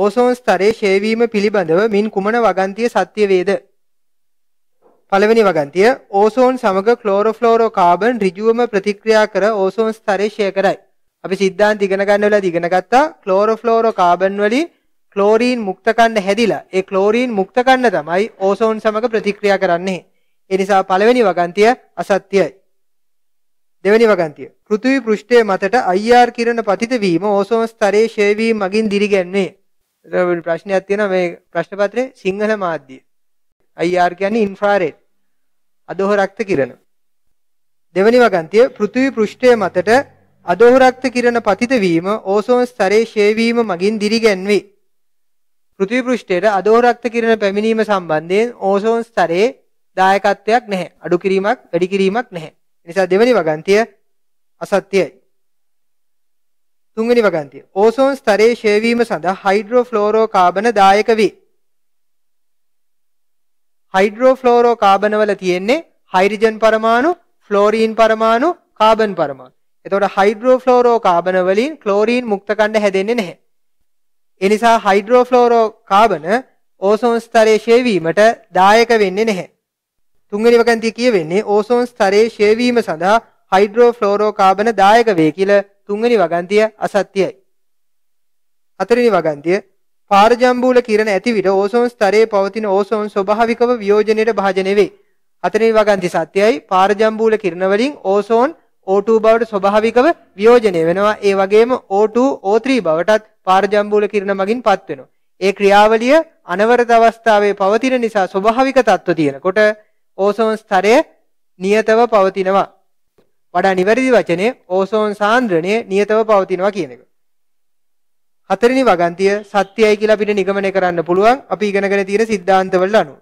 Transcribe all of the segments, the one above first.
Ozone ස්තරයේ ෂේවීම පිළිබඳව මින් කුමන වගන්තිය සත්‍ය වේද? පළවෙනි වගන්තිය ඕසෝන් සමග ක්ලෝරෝෆ්ලෝරෝ කාබන් ඍජුවම ප්‍රතික්‍රියා කර ඕසෝන් ස්තරය ෂේ කරයි. අපි සිද්ධාන්ත ඉගෙන ගන්න වෙලාවදී ඉගෙන ගත්තා ක්ලෝරෝෆ්ලෝරෝ කාබන් වලින් ක්ලෝරීන් මුක්ත කණ්ඩ හැදිලා ඒ ක්ලෝරීන් මුක්ත කණ්ඩ තමයි ඕසෝන් සමග ප්‍රතික්‍රියා කරන්නේ. ඒ නිසා පළවෙනි වගන්තිය අසත්‍යයි. දෙවැනි වගන්තිය. පෘථිවි පෘෂ්ඨයේ මතට IR කිරණ පතිත වීම ඕසෝන් ස්තරයේ ෂේවීම මගින් දිරිගැන්වේ. එතකොට ප්‍රශ්නයක් තියෙනවා මේ ප්‍රශ්න පත්‍රයේ සිංහල මාධ්‍ය. IR කියන්නේ ඉන්ෆ්‍රාරෙඩ්. අදෝහ රක්ත කිරණ. දෙවැනි වගන්තිය පෘථිවි පෘෂ්ඨය මතට අදෝහ රක්ත කිරණ පතිත වීම ඕසෝන් ස්තරයේ ෂේවීම මගින් දිරිගැන්වේ. පෘථිවි පෘෂ්ඨයට අදෝහ රක්ත කිරණ පැමිණීම සම්බන්ධයෙන් ඕසෝන් ස්තරයේ දායකත්වයක් නැහැ. අඩු කිරීමක් වැඩි කිරීමක් නැහැ. නිසා දෙවැනි වගන්තිය අසත්‍යයි. තුන්වෙනි වගන්තිය. ඕසෝන් ස්තරයේ ෂේවීම සඳහා හයිඩ්‍රෝෆ්ලෝරෝ කාබන දායක වේ. හයිඩ්‍රෝෆ්ලෝරෝ කාබන වල තියෙන්නේ හයිඩ්‍රජන් පරමාණු, ෆ්ලෝරීන් පරමාණු, කාබන් පරමාණු. එතකොට හයිඩ්‍රෝෆ්ලෝරෝ කාබන වලින් ක්ලෝරීන් මුක්ත කණ්ඩ හැදෙන්නේ නැහැ. ඒ නිසා හයිඩ්‍රෝෆ්ලෝරෝ කාබන ඕසෝන් ස්තරයේ ෂේවීමට දායක වෙන්නේ නැහැ. තුන්වෙනි වගන්තිය කියවෙන්නේ ඕසෝන් ස්තරයේ ෂේවීම සඳහා හයිඩ්‍රෝෆ්ලෝරෝ කාබන දායක වේ කියලා තුන්වෙනි වගන්තිය අසත්‍යයි. හතරවෙනි වගන්තිය පාරජම්බූල කිරණ ඇති විට ඕසෝන් ස්තරයේ පවතින ඕසෝන් ස්වභාවිකව වියෝජනයේ භාජනය වේ. හතරවෙනි වගන්ති සත්‍යයි පාරජම්බූල කිරණ වලින් ඕසෝන් O2 බවට ස්වභාවිකව වියෝජනය වෙනවා. ඒ වගේම O2 O3 බවටත් පාරජම්බූල කිරණ මගින් පත් වෙනවා. ඒ ක්‍රියාවලිය අනවරත අවස්ථාවේ පවතින නිසා ස්වභාවික තත්ත්ව තියෙනකොට ඕසෝන් ස්තරය නියතව පවතිනවා. වඩා නිවැරදි වචනේ ඕසෝන් සාන්ද්‍රණය නියතව පවතිනවා කියන එක. හතරෙනි වගන්තිය සත්‍යයි කියලා අපිට නිගමනය කරන්න පුළුවන් අපි ඉගෙනගෙන තියෙන સિદ્ધාන්තවල අනුව.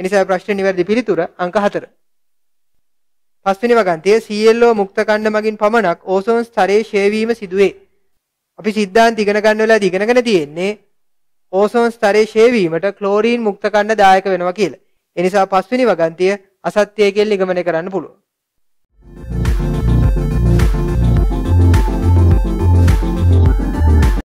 එනිසා ප්‍රශ්නේ නිවැරදි පිළිතුර අංක 4. පස්වෙනි වගන්තිය CLO මුක්ත කණ්ඩ මගින් පමණක් ඕසෝන් ස්තරයේ ෂේවීම සිදුවේ. අපි සිද්ධාන්ත ඉගෙන ගන්න වෙලාවදී ඉගෙනගෙන තියෙන්නේ ඕසෝන් ස්තරයේ ෂේවීමට ක්ලෝරීන් මුක්ත කණ්ඩ දායක වෙනවා කියලා. ඒ නිසා පස්වෙනි වගන්තිය අසත්‍යය කියලා නිගමනය කරන්න පුළුවන්.